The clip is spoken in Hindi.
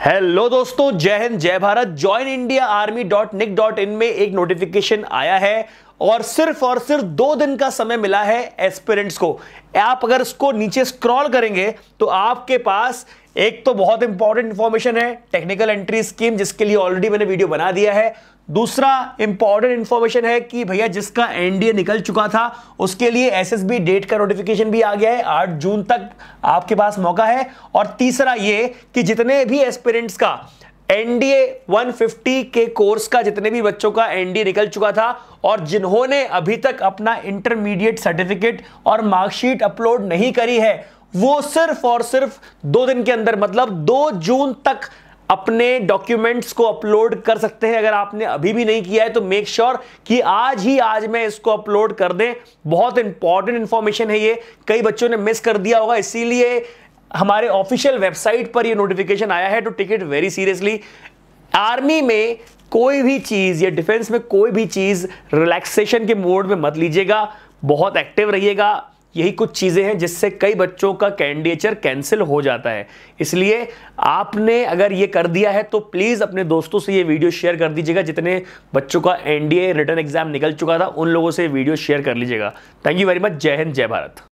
हेलो दोस्तों जय हिंद जय Bharat join India army dot nic dot in में एक नोटिफिकेशन आया है और सिर्फ और सिर्फ दो दिन का समय मिला है एस्पिरेंट्स को आप अगर इसको नीचे स्क्रॉल करेंगे तो आपके पास एक तो बहुत इंपॉर्टेंट इंफॉर्मेशन है टेक्निकल एंट्री स्कीम जिसके लिए ऑलरेडी मैंने वीडियो बना दिया है दूसरा इंपॉर्टेंट इंफॉर्मेशन है कि भैया जिसका एनडीए निकल चुका था उसके लिए एसएसबी डेट का नोटिफिकेशन भी आ गया है आठ जून तक आपके पास मौका है और तीसरा ये कि जितने भी एस्पिरेंट्स का एनडीए 150 के कोर्स का जितने भी बच्चों का एनडीए निकल चुका था और जिन्होंने अभी तक अपना इंटरमीडिएट सर्टिफिकेट और मार्कशीट अपलोड नहीं करी है वो सिर्फ और सिर्फ दो दिन के अंदर मतलब दो जून तक अपने डॉक्यूमेंट्स को अपलोड कर सकते हैं अगर आपने अभी भी नहीं किया है तो मेक श्योर sure कि आज ही आज मैं इसको अपलोड कर दें बहुत इंपॉर्टेंट इंफॉर्मेशन है ये कई बच्चों ने मिस कर दिया होगा इसीलिए हमारे ऑफिशियल वेबसाइट पर ये नोटिफिकेशन आया है to take it very seriously army में कोई भी चीज़ या डिफेंस में कोई भी चीज़ रिलैक्सेशन के मोड में मत लीजिएगा बहुत एक्टिव रहिएगा यही कुछ चीज़ें हैं जिससे कई बच्चों का कैंडिडेचर कैंसिल हो जाता है इसलिए आपने अगर ये कर दिया है तो प्लीज़ अपने दोस्तों से ये वीडियो शेयर कर दीजिएगा जितने बच्चों का एनडीए रिटर्न एग्जाम निकल चुका था उन लोगों से वीडियो शेयर कर लीजिएगा थैंक यू वेरी मच जय हिंद जय भारत